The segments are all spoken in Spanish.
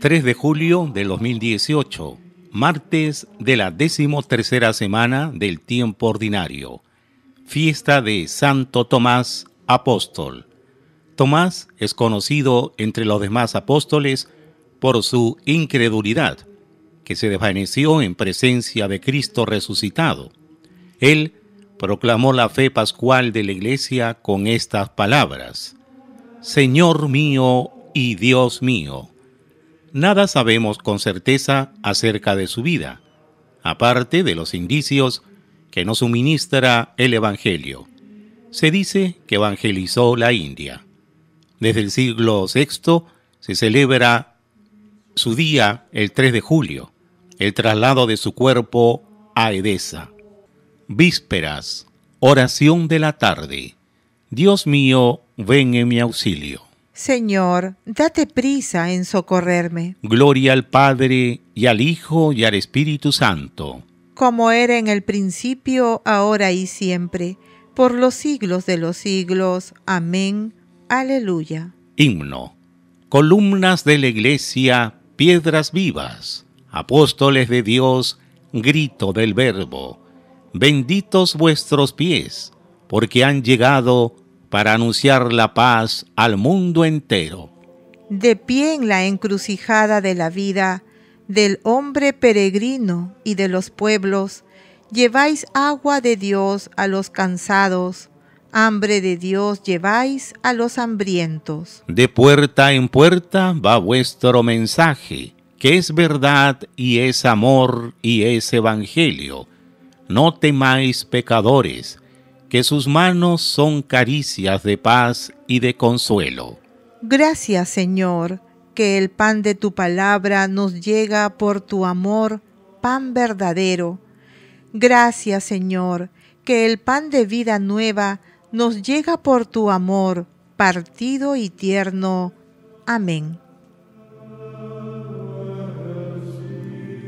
3 de julio de 2018, martes de la decimotercera semana del tiempo ordinario, fiesta de Santo Tomás Apóstol. Tomás es conocido entre los demás apóstoles por su incredulidad, que se desvaneció en presencia de Cristo resucitado. Él proclamó la fe pascual de la iglesia con estas palabras, Señor mío y Dios mío nada sabemos con certeza acerca de su vida, aparte de los indicios que nos suministra el Evangelio. Se dice que evangelizó la India. Desde el siglo VI se celebra su día el 3 de julio, el traslado de su cuerpo a Edesa. Vísperas, oración de la tarde. Dios mío, ven en mi auxilio. Señor, date prisa en socorrerme. Gloria al Padre y al Hijo y al Espíritu Santo. Como era en el principio, ahora y siempre, por los siglos de los siglos. Amén. Aleluya. Himno. Columnas de la iglesia, piedras vivas. Apóstoles de Dios, grito del Verbo. Benditos vuestros pies, porque han llegado para anunciar la paz al mundo entero. De pie en la encrucijada de la vida, del hombre peregrino y de los pueblos, lleváis agua de Dios a los cansados, hambre de Dios lleváis a los hambrientos. De puerta en puerta va vuestro mensaje, que es verdad y es amor y es evangelio. No temáis pecadores, que sus manos son caricias de paz y de consuelo. Gracias, Señor, que el pan de tu palabra nos llega por tu amor, pan verdadero. Gracias, Señor, que el pan de vida nueva nos llega por tu amor, partido y tierno. Amén.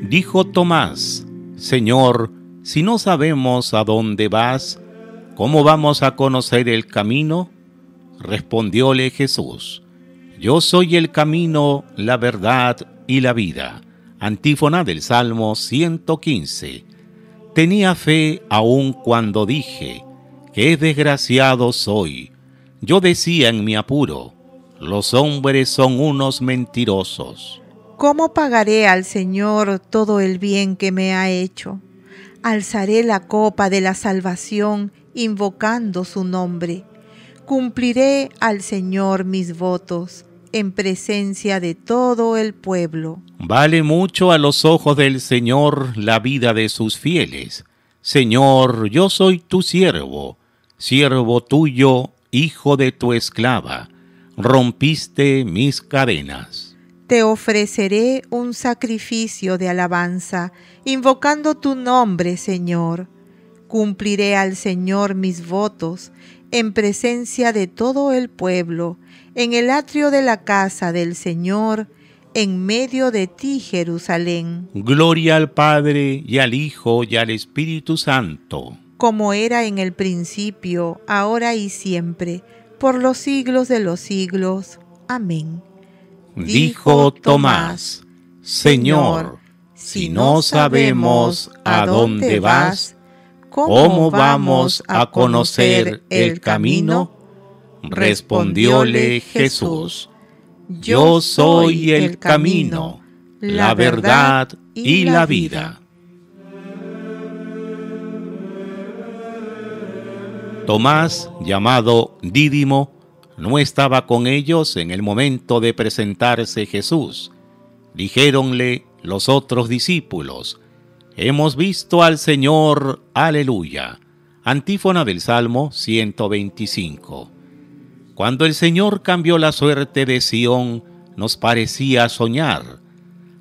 Dijo Tomás, Señor, si no sabemos a dónde vas, ¿Cómo vamos a conocer el camino? Respondióle Jesús, Yo soy el camino, la verdad y la vida. Antífona del Salmo 115. Tenía fe aun cuando dije, Qué desgraciado soy. Yo decía en mi apuro, Los hombres son unos mentirosos. ¿Cómo pagaré al Señor todo el bien que me ha hecho? Alzaré la copa de la salvación invocando su nombre. Cumpliré al Señor mis votos en presencia de todo el pueblo. Vale mucho a los ojos del Señor la vida de sus fieles. Señor, yo soy tu siervo, siervo tuyo, hijo de tu esclava. Rompiste mis cadenas. Te ofreceré un sacrificio de alabanza, invocando tu nombre, Señor. Cumpliré al Señor mis votos en presencia de todo el pueblo, en el atrio de la casa del Señor, en medio de ti, Jerusalén. Gloria al Padre y al Hijo y al Espíritu Santo. Como era en el principio, ahora y siempre, por los siglos de los siglos. Amén. Dijo Tomás, Señor, si no sabemos a dónde vas, ¿cómo vamos a conocer el camino? Respondióle Jesús, yo soy el camino, la verdad y la vida. Tomás, llamado Dídimo, no estaba con ellos en el momento de presentarse Jesús. Dijéronle los otros discípulos, Hemos visto al Señor, aleluya. Antífona del Salmo 125. Cuando el Señor cambió la suerte de Sión, nos parecía soñar.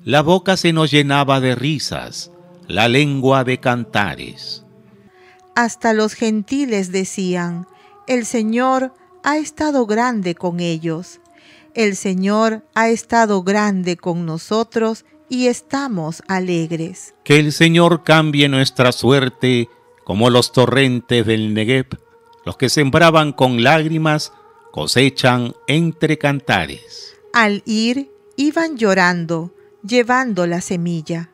La boca se nos llenaba de risas, la lengua de cantares. Hasta los gentiles decían, el Señor ha estado grande con ellos. El Señor ha estado grande con nosotros y estamos alegres. Que el Señor cambie nuestra suerte como los torrentes del Negev. Los que sembraban con lágrimas cosechan entre cantares. Al ir, iban llorando, llevando la semilla.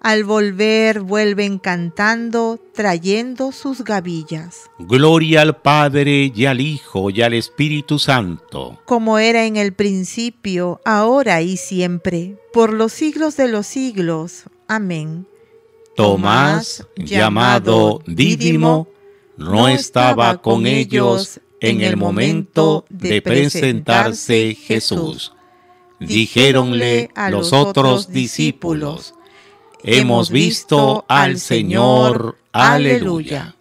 Al volver vuelven cantando, trayendo sus gavillas. Gloria al Padre y al Hijo y al Espíritu Santo. Como era en el principio, ahora y siempre, por los siglos de los siglos. Amén. Tomás, llamado Dídimo, no estaba con ellos en el momento de presentarse Jesús. Dijéronle a los otros discípulos, hemos visto al Señor. Aleluya.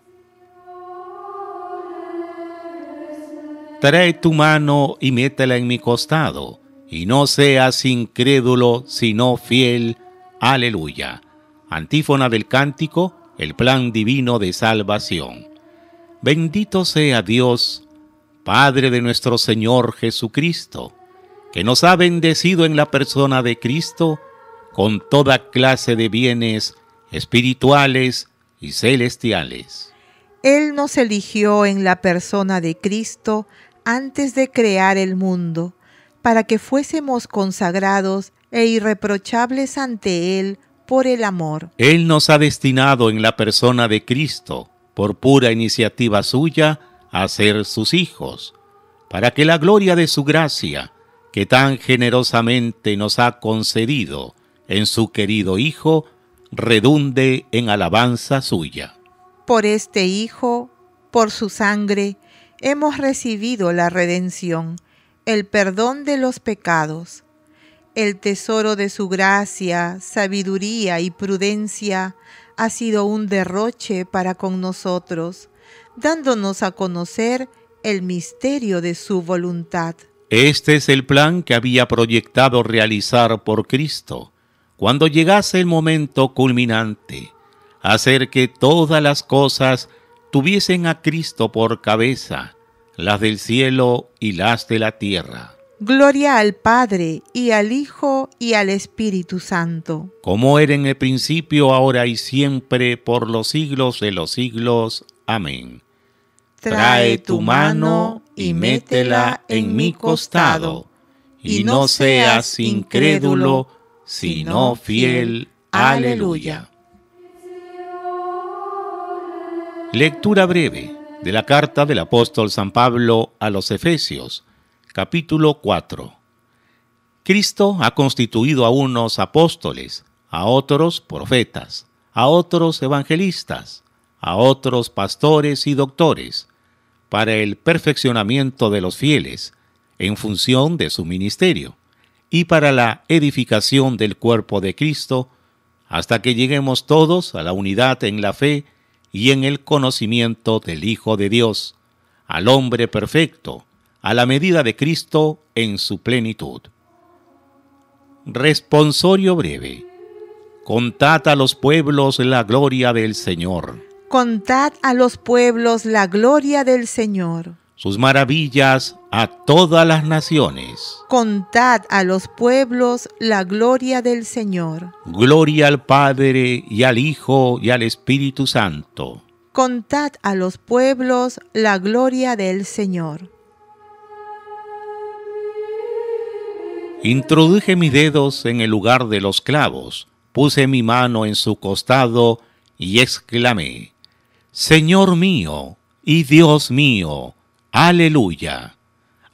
Trae tu mano y métela en mi costado, y no seas incrédulo, sino fiel. Aleluya. Antífona del cántico, el plan divino de salvación. Bendito sea Dios, Padre de nuestro Señor Jesucristo, que nos ha bendecido en la persona de Cristo, con toda clase de bienes espirituales y celestiales. Él nos eligió en la persona de Cristo antes de crear el mundo, para que fuésemos consagrados e irreprochables ante Él por el amor. Él nos ha destinado en la persona de Cristo, por pura iniciativa suya, a ser sus hijos, para que la gloria de su gracia, que tan generosamente nos ha concedido, en su querido Hijo, redunde en alabanza suya. Por este Hijo, por su sangre, hemos recibido la redención, el perdón de los pecados. El tesoro de su gracia, sabiduría y prudencia ha sido un derroche para con nosotros, dándonos a conocer el misterio de su voluntad. Este es el plan que había proyectado realizar por Cristo cuando llegase el momento culminante, hacer que todas las cosas tuviesen a Cristo por cabeza, las del cielo y las de la tierra. Gloria al Padre y al Hijo y al Espíritu Santo. Como era en el principio, ahora y siempre, por los siglos de los siglos. Amén. Trae tu mano y métela en mi costado, y no seas incrédulo, sino fiel. Aleluya. Lectura breve de la carta del apóstol San Pablo a los Efesios, capítulo 4. Cristo ha constituido a unos apóstoles, a otros profetas, a otros evangelistas, a otros pastores y doctores, para el perfeccionamiento de los fieles, en función de su ministerio y para la edificación del cuerpo de Cristo, hasta que lleguemos todos a la unidad en la fe y en el conocimiento del Hijo de Dios, al hombre perfecto, a la medida de Cristo en su plenitud. Responsorio breve. Contad a los pueblos la gloria del Señor. Contad a los pueblos la gloria del Señor. Sus maravillas a todas las naciones. Contad a los pueblos la gloria del Señor. Gloria al Padre y al Hijo y al Espíritu Santo. Contad a los pueblos la gloria del Señor. Introduje mis dedos en el lugar de los clavos, puse mi mano en su costado y exclamé, Señor mío y Dios mío, aleluya.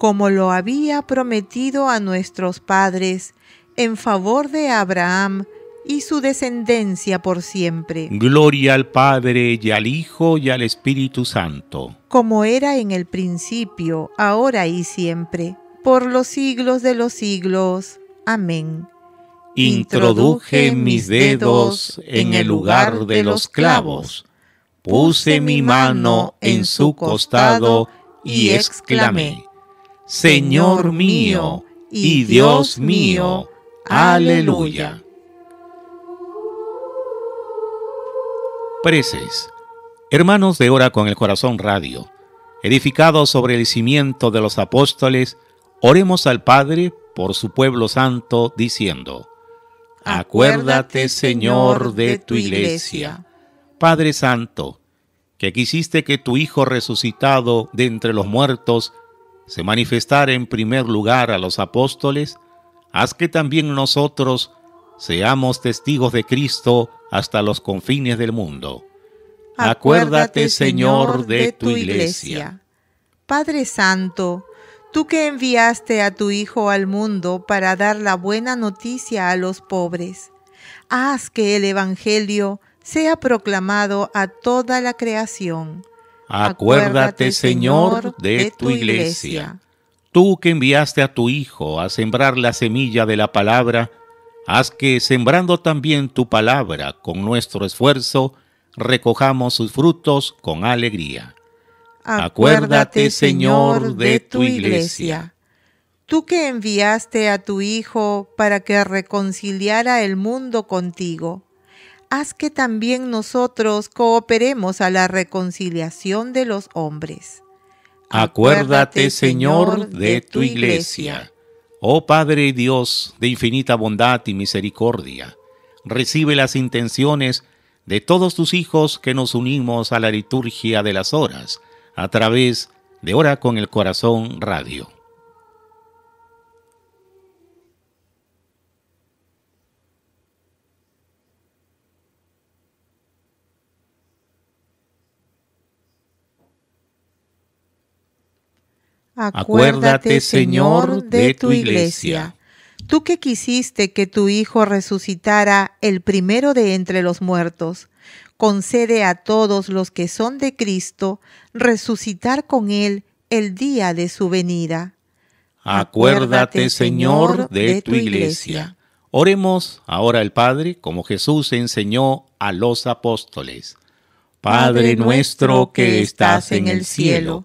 como lo había prometido a nuestros padres, en favor de Abraham y su descendencia por siempre. Gloria al Padre y al Hijo y al Espíritu Santo. Como era en el principio, ahora y siempre, por los siglos de los siglos. Amén. Introduje mis dedos en el lugar de los clavos, puse mi mano en su costado y exclamé. Señor mío y Dios mío. Aleluya. Preces. Hermanos de Hora con el Corazón Radio, edificados sobre el cimiento de los apóstoles, oremos al Padre por su pueblo santo, diciendo, Acuérdate, Señor, de tu iglesia. Padre Santo, que quisiste que tu Hijo resucitado de entre los muertos se manifestara en primer lugar a los apóstoles, haz que también nosotros seamos testigos de Cristo hasta los confines del mundo. Acuérdate, Señor, de tu iglesia. Padre Santo, tú que enviaste a tu Hijo al mundo para dar la buena noticia a los pobres, haz que el Evangelio sea proclamado a toda la creación Acuérdate, Señor, de tu iglesia. Tú que enviaste a tu Hijo a sembrar la semilla de la palabra, haz que, sembrando también tu palabra con nuestro esfuerzo, recojamos sus frutos con alegría. Acuérdate, Señor, de tu iglesia. Tú que enviaste a tu Hijo para que reconciliara el mundo contigo, haz que también nosotros cooperemos a la reconciliación de los hombres. Acuérdate, Señor, de tu iglesia. Oh Padre Dios, de infinita bondad y misericordia, recibe las intenciones de todos tus hijos que nos unimos a la liturgia de las horas a través de Hora con el Corazón Radio. Acuérdate, Señor, de tu iglesia. Tú que quisiste que tu Hijo resucitara el primero de entre los muertos, concede a todos los que son de Cristo resucitar con Él el día de su venida. Acuérdate, Señor, de tu iglesia. Oremos ahora al Padre, como Jesús enseñó a los apóstoles. Padre nuestro que estás en el cielo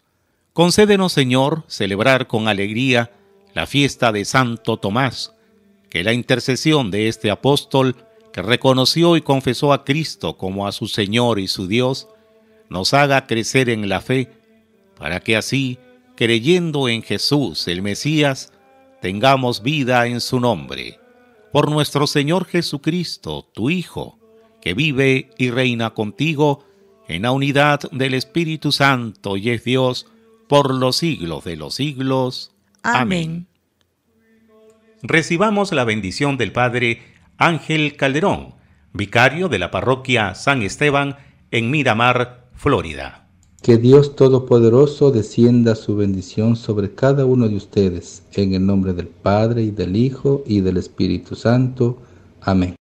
Concédenos, Señor, celebrar con alegría la fiesta de Santo Tomás, que la intercesión de este apóstol, que reconoció y confesó a Cristo como a su Señor y su Dios, nos haga crecer en la fe, para que así, creyendo en Jesús el Mesías, tengamos vida en su nombre. Por nuestro Señor Jesucristo, tu Hijo, que vive y reina contigo en la unidad del Espíritu Santo y es Dios, por los siglos de los siglos. Amén. Recibamos la bendición del Padre Ángel Calderón, vicario de la parroquia San Esteban en Miramar, Florida. Que Dios Todopoderoso descienda su bendición sobre cada uno de ustedes, en el nombre del Padre y del Hijo y del Espíritu Santo. Amén.